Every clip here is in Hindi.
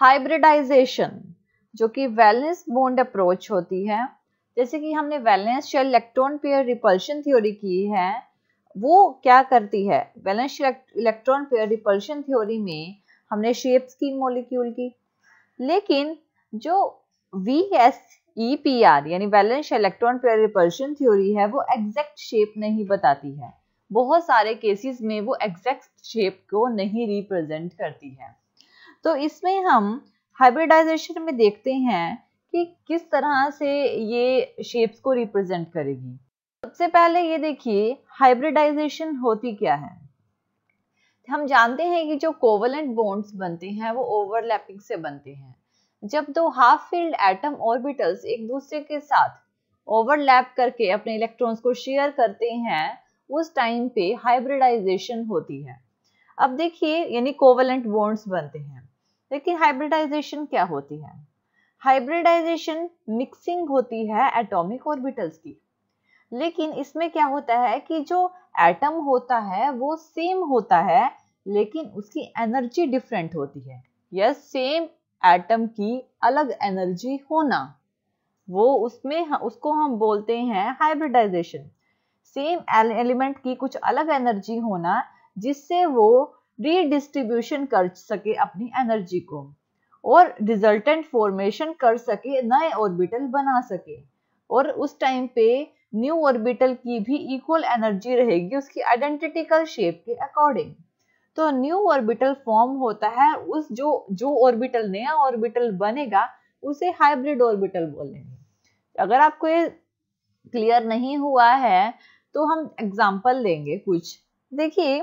हाइब्रिडाइजेशन जो कि वैलेंस बोन्ड अप्रोच होती है जैसे कि हमने valence shell electron pair repulsion theory की है वो क्या करती है valence electron pair repulsion theory में हमने शेप्स की मॉलिक्यूल की लेकिन जो V S E P R यानी valence electron pair repulsion theory है वो एग्जैक्ट शेप नहीं बताती है बहुत सारे केसेस में वो एग्जैक्ट शेप को नहीं रिप्रेजेंट करती है तो इसमें हम हाइब्रिडाइजेशन में देखते हैं कि किस तरह से ये शेप्स को रिप्रेजेंट करेगी सबसे पहले ये देखिए हाइब्रिडाइजेशन होती क्या है हम जानते हैं कि जो कोवलेंट बॉन्ड्स बनते हैं वो ओवरलैपिंग से बनते हैं जब दो हाफ फील्ड एटम ऑर्बिटल्स एक दूसरे के साथ ओवरलैप करके अपने इलेक्ट्रॉन्स को शेयर करते हैं उस टाइम पे हाइब्रिडाइजेशन होती है अब देखिए यानी कोवलेंट बॉन्ड्स बनते हैं लेकिन हाइब्रिडाइजेशन क्या होती है हाइब्रिडाइजेशन मिक्सिंग होती है एटॉमिक ऑर्बिटल्स की लेकिन इसमें क्या होता है कि जो एटम होता है वो सेम होता है लेकिन उसकी एनर्जी डिफरेंट होती है यस सेम एटम की अलग एनर्जी होना वो उसमें उसको हम बोलते हैं हाइब्रिडाइजेशन सेम एलिमेंट की कुछ अलग एनर्जी होना जिससे वो रीडिस्ट्रीब्यूशन कर सके अपनी एनर्जी को और रिजल्टेंट फॉर्मेशन कर सके नए ऑर्बिटल बना सके और उस टाइम पे न्यू ऑर्बिटल की भी इक्वल एनर्जी रहेगी उसकी आइडेंटिटिकल शेप के अकॉर्डिंग तो न्यू ऑर्बिटल फॉर्म होता है उस जो जो ऑर्बिटल नया ऑर्बिटल बनेगा उसे हाइब्रिड ऑर्बिटल बोलेंगे अगर आपको ये क्लियर नहीं हुआ है तो हम एग्जाम्पल लेंगे कुछ देखिए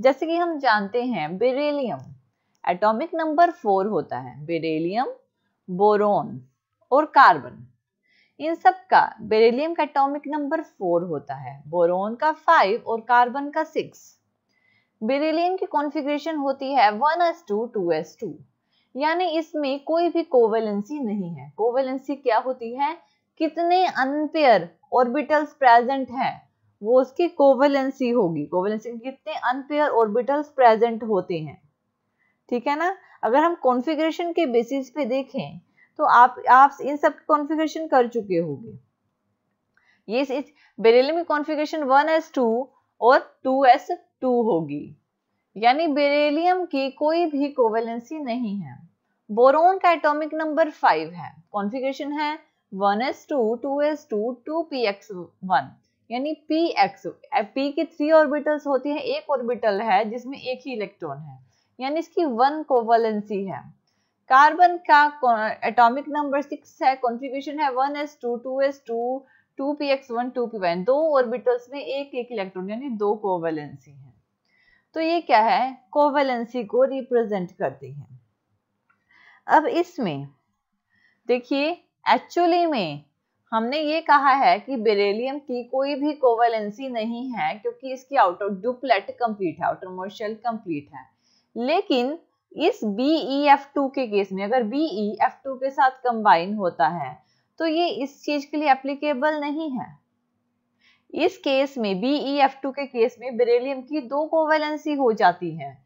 जैसे कि हम जानते हैं बेरेलियम एटॉमिक नंबर फोर होता है बेरेलियम बोरोन और कार्बन इन सब का बेरेलियम का एटॉमिक नंबर फोर होता है बोरोन का फाइव और कार्बन का सिक्स बेरेलियम की कॉन्फ़िगरेशन होती है one S two two S two यानी इसमें कोई भी कोवेलेंसी नहीं है कोवेलेंसी क्या होती है कितने अनपेयर ऑर्बिटल्स प्रेजेंट हैं वो उसकी कोवेलेंसी होगी कोवेलेंसी कितने अनपेयर ऑर्बिटल्स प्रेजेंट होते हैं ठीक है ना अगर हम कॉन्फ़िगरेशन के बेसिस पे देखें तो आप आप इन सब कॉन्फ़िगरेशन कर चुके होंगे ये बेरेलियम की कॉन्फ़िगरेशन 1s2 और 2s2 होगी यानी बेरेलियम की कोई भी कोवेलेंसी नहीं है बोरोन का एटॉमिक नंबर फाइव है कॉन्फ़िगरेशन है 1s2 2s2 2px1 यानी पी एक्स पी की थ्री ऑर्बिटल्स होती हैं एक ऑर्बिटल है जिसमें एक ही इलेक्ट्रॉन है यानी इसकी वन कोवलेंसी है कार्बन का एटॉमिक नंबर सिक्स है कॉन्फ़िगरेशन है one S two two S two two P X one two P one दो ऑर्बिटल्स में एक एक इलेक्ट्रॉन यानी दो कोवलेंसी है तो ये क्या है कोवलेंसी को रिप्रेजेंट करती है अब इसमें देखिए एक्चुअली में हमने ये कहा है कि बेरेलियम की कोई भी कोवेलेंसी नहीं है क्योंकि इसकी आउटर डुप्लेट कंप्लीट है आउटर मोशल कंप्लीट है लेकिन इस BEF2 के केस में अगर BEF2 के साथ कंबाइन होता है तो ये इस चीज के लिए एप्लीकेबल नहीं है इस केस में BEF2 के केस में बेरेलियम की दो कोवेलेंसी हो जाती है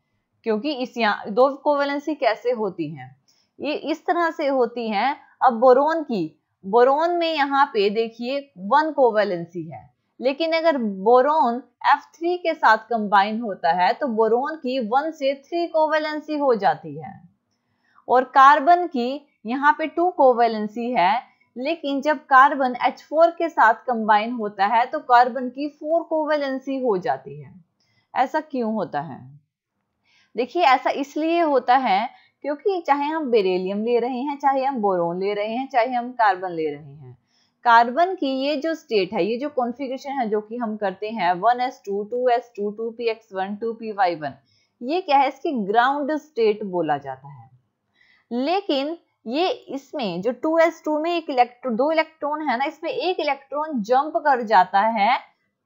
क्योंकि इस यहाँ दो कोवेलेंसी कैसे होती है ये इस तरह से होती है अब बोरोन की बोरोन में यहाँ पे देखिए वन कोवेलेंसी है लेकिन अगर बोरोन F3 के साथ कंबाइन होता है तो बोरोन की वन से थ्री कोवेलेंसी हो जाती है और कार्बन की यहाँ पे टू कोवेलेंसी है लेकिन जब कार्बन H4 के साथ कंबाइन होता है तो कार्बन की फोर कोवेलेंसी हो जाती है ऐसा क्यों होता है देखिए ऐसा इसलिए होता है क्योंकि चाहे हम बेरेलियम ले रहे हैं चाहे हम बोरोन ले रहे हैं चाहे हम कार्बन ले रहे हैं कार्बन की ये जो स्टेट है ये जो कॉन्फ़िगरेशन है जो कि हम करते हैं 1s2, 2s2, 2px1, 2py1 ये क्या है इसकी ग्राउंड स्टेट बोला जाता है लेकिन ये इसमें जो 2s2 में एक इलेक्ट्रॉन दो इलेक्ट्रॉन है ना इसमें एक इलेक्ट्रॉन जंप कर जाता है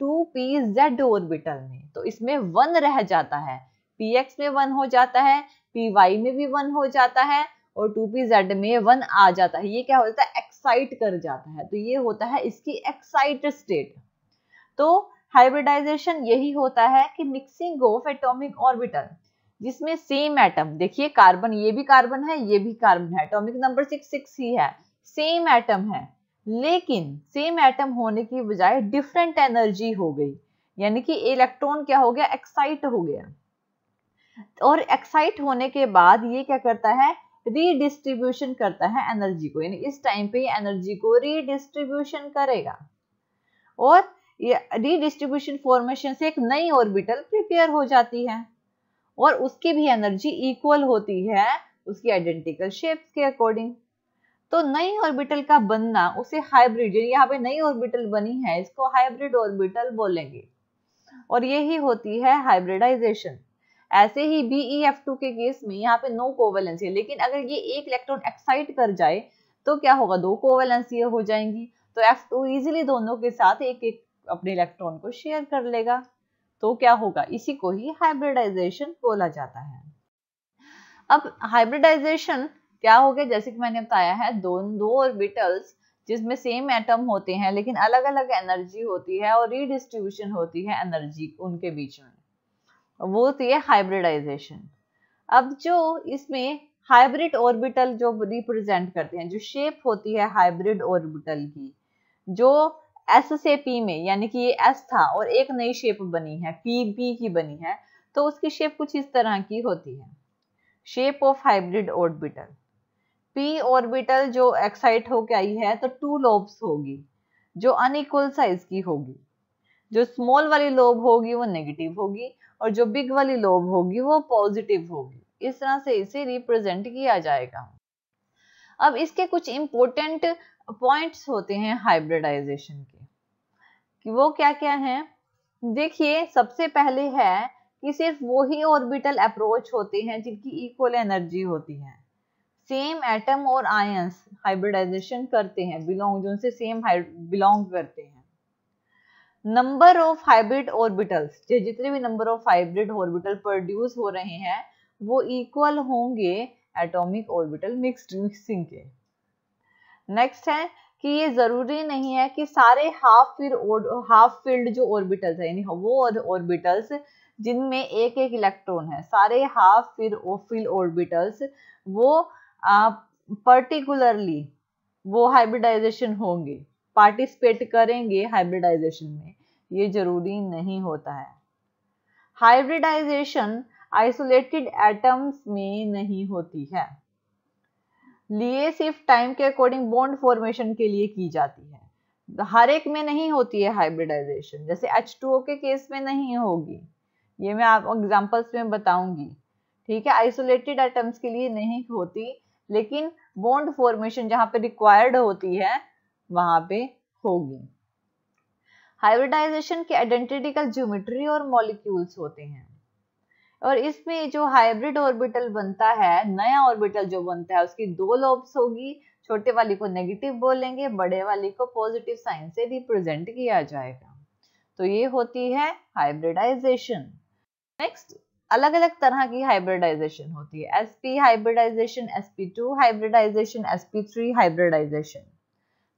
2pz ऑर्बिटल में तो इसमें वन रह जाता है पी एक्स में वन हो जाता है पी वाई में भी वन हो जाता है और टू पी जेड में वन आ जाता है ये क्या होता है एक्साइट कर जाता है तो ये होता है इसकी एक्साइट स्टेट तो हाइब्रिडाइजेशन यही होता है कि मिक्सिंग ऑफ एटॉमिक ऑर्बिटल जिसमें सेम एटम देखिए कार्बन ये भी कार्बन है ये भी कार्बन है एटॉमिक नंबर सिक्स सिक्स ही है सेम एटम है लेकिन सेम एटम होने की बजाय डिफरेंट एनर्जी हो गई यानी कि इलेक्ट्रॉन क्या हो गया एक्साइट हो गया और एक्साइट होने के बाद ये क्या करता है रीडिस्ट्रीब्यूशन करता है एनर्जी को यानी इस टाइम पे एनर्जी को रीडिस्ट्रीब्यूशन करेगा और ये रीडिस्ट्रीब्यूशन फॉर्मेशन से एक नई ऑर्बिटल प्रिपेयर हो जाती है और उसकी भी एनर्जी इक्वल होती है उसकी आइडेंटिकल शेप्स के अकॉर्डिंग तो नई ऑर्बिटल का बनना उसे हाइब्रिड यहाँ पे नई ऑर्बिटल बनी है इसको हाइब्रिड ऑर्बिटल बोलेंगे और यही होती है हाइब्रिडाइजेशन ऐसे ही बी एफ टू के केस में यहाँ पे नो कोवेलेंसी है लेकिन अगर ये एक इलेक्ट्रॉन एक्साइट कर जाए तो क्या होगा दो कोवेलेंसी हो जाएंगी तो एफ टू ईजिली दोनों के साथ एक एक अपने इलेक्ट्रॉन को शेयर कर लेगा तो क्या होगा इसी को ही हाइब्रिडाइजेशन बोला जाता है अब हाइब्रिडाइजेशन क्या हो गया जैसे कि मैंने बताया है दो दो ऑर्बिटल्स जिसमें सेम एटम होते हैं लेकिन अलग अलग एनर्जी होती है और रीडिस्ट्रीब्यूशन होती है एनर्जी उनके बीच में वो होती है हाइब्रिडाइजेशन अब जो इसमें हाइब्रिड ऑर्बिटल जो रिप्रेजेंट करते हैं जो शेप होती है हाइब्रिड ऑर्बिटल की जो एस से पी में यानी कि ये एस था और एक नई शेप बनी है पी पी की बनी है तो उसकी शेप कुछ इस तरह की होती है shape of hybrid orbital P orbital जो एक्साइट होके आई है तो टू लोब्स होगी जो अनइक्वल साइज की होगी जो स्मॉल वाली लोब होगी वो नेगेटिव होगी और जो बिग वाली लोब होगी वो पॉजिटिव होगी इस तरह से इसे रिप्रेजेंट किया जाएगा अब इसके कुछ इंपॉर्टेंट पॉइंट्स होते हैं हाइब्रिडाइजेशन के कि वो क्या क्या हैं देखिए सबसे पहले है कि सिर्फ वो ही ऑर्बिटल अप्रोच होते हैं जिनकी इक्वल एनर्जी होती है सेम एटम और आयंस हाइब्रिडाइजेशन करते हैं बिलोंग जो उनसे सेम बिलोंग करते हैं नंबर ऑफ हाइब्रिड ऑर्बिटल्स जो जितने भी number of hybrid orbital produce हो रहे हैं वो इक्वल होंगे एटॉमिक ऑर्बिटल मिक्स्ड मिक्सिंग के नेक्स्ट है कि ये ज़रूरी नहीं है कि सारे हाफ फिर हाफ फील्ड जो ऑर्बिटल्स है यानी वो ऑर्बिटल्स जिनमें एक एक इलेक्ट्रॉन है सारे हाफ फिर फिल ऑर्बिटल्स वो पर्टिकुलरली वो हाइब्रिडाइजेशन होंगे पार्टिसिपेट करेंगे हाइब्रिडाइजेशन में ये जरूरी नहीं होता है हाइब्रिडाइजेशन आइसोलेटेड एटम्स में नहीं होती है लिए सिर्फ टाइम के अकॉर्डिंग बॉन्ड फॉर्मेशन के लिए की जाती है हर एक में नहीं होती है हाइब्रिडाइजेशन जैसे H2O के केस में नहीं होगी ये मैं आप एग्जांपल्स में बताऊंगी ठीक है आइसोलेटेड एटम्स के लिए नहीं होती लेकिन बॉन्ड फॉर्मेशन जहाँ पे रिक्वायर्ड होती है वहां पे होगी हाइब्रिडाइजेशन के आइडेंटिटिकल ज्योमेट्री और मॉलिक्यूल्स होते हैं और इसमें जो हाइब्रिड ऑर्बिटल बनता है नया ऑर्बिटल जो बनता है उसकी दो लोब्स होगी छोटे वाली को नेगेटिव बोलेंगे बड़े वाली को पॉजिटिव साइन से रिप्रेजेंट किया जाएगा तो ये होती है हाइब्रिडाइजेशन नेक्स्ट अलग अलग तरह की हाइब्रिडाइजेशन होती है SP hybridisation SP two hybridisation SP three hybridisation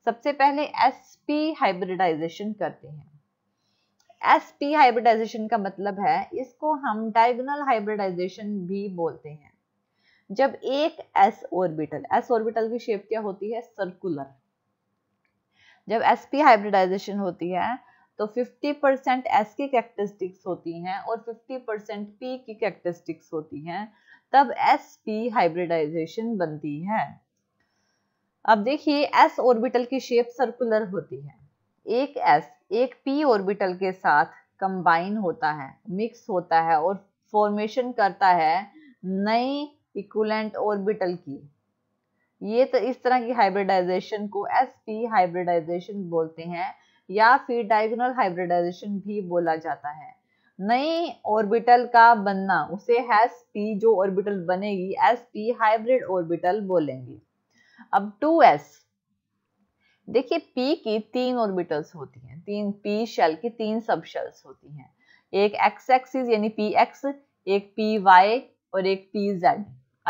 सबसे पहले एस पी हाइब्रिडाइजेशन करते हैं एस पी हाइब्रिडाइजेशन का मतलब है इसको हम डायगोनल हाइब्रिडाइजेशन भी बोलते हैं जब एक एस ऑर्बिटल एस ऑर्बिटल की शेप क्या होती है सर्कुलर जब एस पी हाइब्रिडाइजेशन होती है तो 50% परसेंट एस की कैरेक्टरिस्टिक्स होती हैं और 50% परसेंट पी की कैरेक्टरिस्टिक्स होती हैं तब एस पी हाइब्रिडाइजेशन बनती है अब देखिए एस ऑर्बिटल की शेप सर्कुलर होती है एक एस एक पी ऑर्बिटल के साथ कंबाइन होता है मिक्स होता है और फॉर्मेशन करता है नई इक्वलेंट ऑर्बिटल की ये तो इस तरह की हाइब्रिडाइजेशन को एस पी हाइब्रिडाइजेशन बोलते हैं या फिर डायगोनल हाइब्रिडाइजेशन भी बोला जाता है नई ऑर्बिटल का बनना उसे एस पी जो ऑर्बिटल बनेगी एस पी हाइब्रिड ऑर्बिटल बोलेंगे अब 2s देखिए p की तीन ऑर्बिटल्स होती हैं तीन p शेल की तीन सब शेल्स होती हैं एक x एक्सिस यानी पी एक्स एक पी वाई और एक पी जेड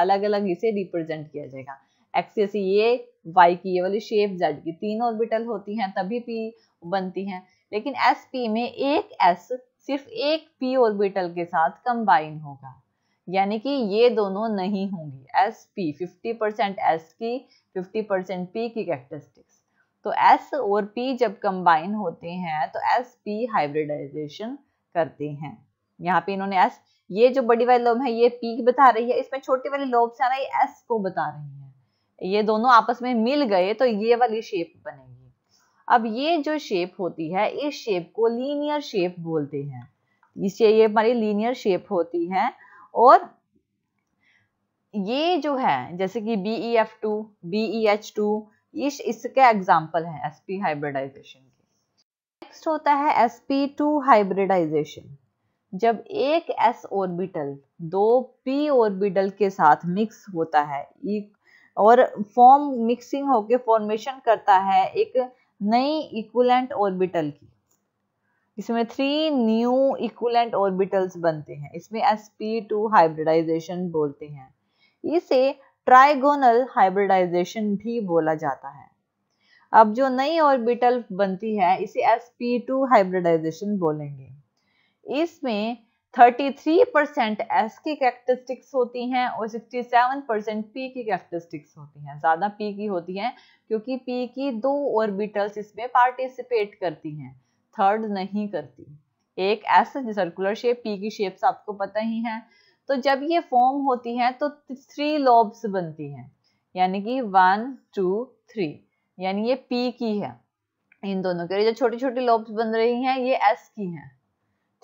अलग अलग इसे रिप्रेजेंट किया जाएगा एक्सिस ये y की ये वाली शेप z की तीन ऑर्बिटल होती हैं तभी p बनती हैं लेकिन एस पी में एक s सिर्फ एक p ऑर्बिटल के साथ कंबाइन होगा यानी कि ये दोनों नहीं होंगी S P fifty percent S की 50% परसेंट पी की कैरेक्टरिस्टिक्स तो एस और पी जब कंबाइन होते हैं तो एस पी हाइब्रिडाइजेशन करते हैं यहाँ पे इन्होंने एस ये जो बड़ी वाली लोब है ये पी बता रही है इसमें छोटे वाली लोब से आना ये एस को बता रही है ये दोनों आपस में मिल गए तो ये वाली शेप बनेगी अब ये जो शेप होती है इस शेप को लीनियर शेप बोलते हैं इसलिए ये हमारी लीनियर शेप होती है और ये जो है जैसे कि B E F two B E H two ये इसके एग्जाम्पल है एस पी हाइब्रिडाइजेशन के नेक्स्ट होता है एस पी टू हाइब्रिडाइजेशन जब एक एस ऑर्बिटल दो पी ऑर्बिटल के साथ मिक्स होता है और फॉर्म मिक्सिंग होकर फॉर्मेशन करता है एक नई इक्वलेंट ऑर्बिटल की इसमें थ्री न्यू इक्वलेंट ऑर्बिटल्स बनते हैं इसमें एस पी टू हाइब्रिडाइजेशन बोलते हैं इसे ट्राइगोनल हाइब्रिडाइजेशन भी बोला जाता है अब जो नई ऑर्बिटल बनती है इसे sp2 हाइब्रिडाइजेशन बोलेंगे इसमें 33 परसेंट एस की कैरेक्टरिस्टिक्स होती हैं और 67 परसेंट पी की कैरेक्टरिस्टिक्स होती हैं ज़्यादा पी की होती हैं क्योंकि पी की दो ऑर्बिटल्स इसमें पार्टिसिपेट करती हैं थर्ड नहीं करती एक एस सर्कुलर शेप पी की शेप्स आपको पता ही है तो जब ये फॉर्म होती है तो थ्री लॉब्स बनती हैं यानी कि वन टू थ्री यानी ये पी की है इन दोनों के जो छोटी छोटी लॉब्स बन रही हैं ये एस की हैं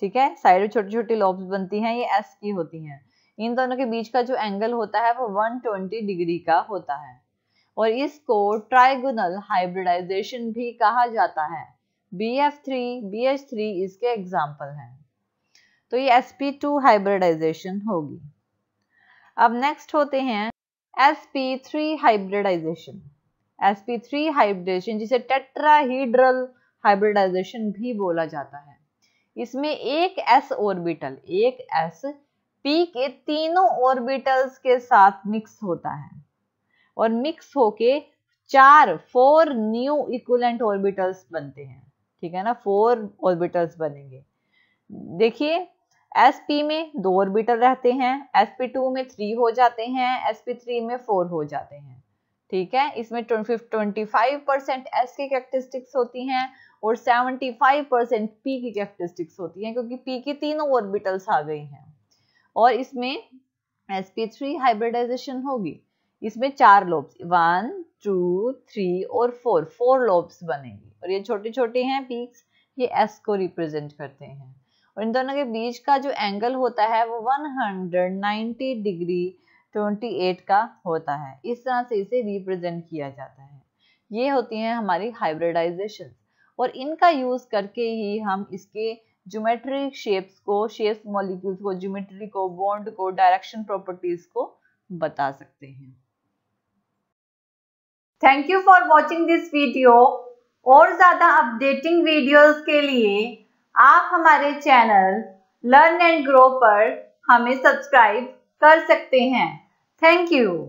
ठीक है साइड में छोटी छोटी लॉब्स बनती हैं ये एस की होती हैं इन दोनों के बीच का जो एंगल होता है वो वन ट्वेंटी डिग्री का होता है और इसको ट्राइगोनल हाइब्रिडाइजेशन भी कहा जाता है B F three B H three इसके एग्जाम्पल हैं तो ये sp2 हाइब्रिडाइजेशन होगी अब नेक्स्ट होते हैं sp3 हाइब्रिडाइजेशन sp3 हाइब्रिडाइजेशन जिसे टेट्राहीड्रल हाइब्रिडाइजेशन भी बोला जाता है इसमें एक s ऑर्बिटल एक s p के तीनों ऑर्बिटल्स के साथ मिक्स होता है और मिक्स होके चार फोर न्यू इक्वलेंट ऑर्बिटल्स बनते हैं ठीक है ना फोर ऑर्बिटल्स बनेंगे देखिए sp में दो ऑर्बिटल रहते हैं टू में थ्री हो जाते हैं थ्री में फोर हो जाते हैं ठीक है इसमें ट्वेंटी फाइव परसेंट एस की कैरेक्टरिस्टिक्स होती हैं और सेवेंटी फाइव परसेंट पी की कैरेक्टरिस्टिक्स होती हैं क्योंकि पी की तीनों ऑर्बिटल्स आ गई हैं और इसमें एस पी थ्री हाइब्रिडाइजेशन होगी इसमें चार लोब्स वन टू थ्री और फोर फोर लोब्स बनेंगे और ये छोटे छोटे हैं पीक्स ये एस को रिप्रेजेंट करते हैं और इन दोनों के बीच का जो एंगल होता है वो 190 डिग्री 28 का होता है इस तरह से इसे रिप्रेजेंट किया जाता है ये होती हैं हमारी हाइब्रिडाइजेशन और इनका यूज़ करके ही हम इसके ज्योमेट्री शेप्स को शेप्स मॉलिक्यूल्स को ज्योमेट्री को बॉन्ड को डायरेक्शन प्रॉपर्टीज को बता सकते हैं thank you for watching this video और ज्यादा अपडेटिंग वीडियोस के लिए आप हमारे चैनल लर्न एंड ग्रो पर हमें सब्सक्राइब कर सकते हैं थैंक यू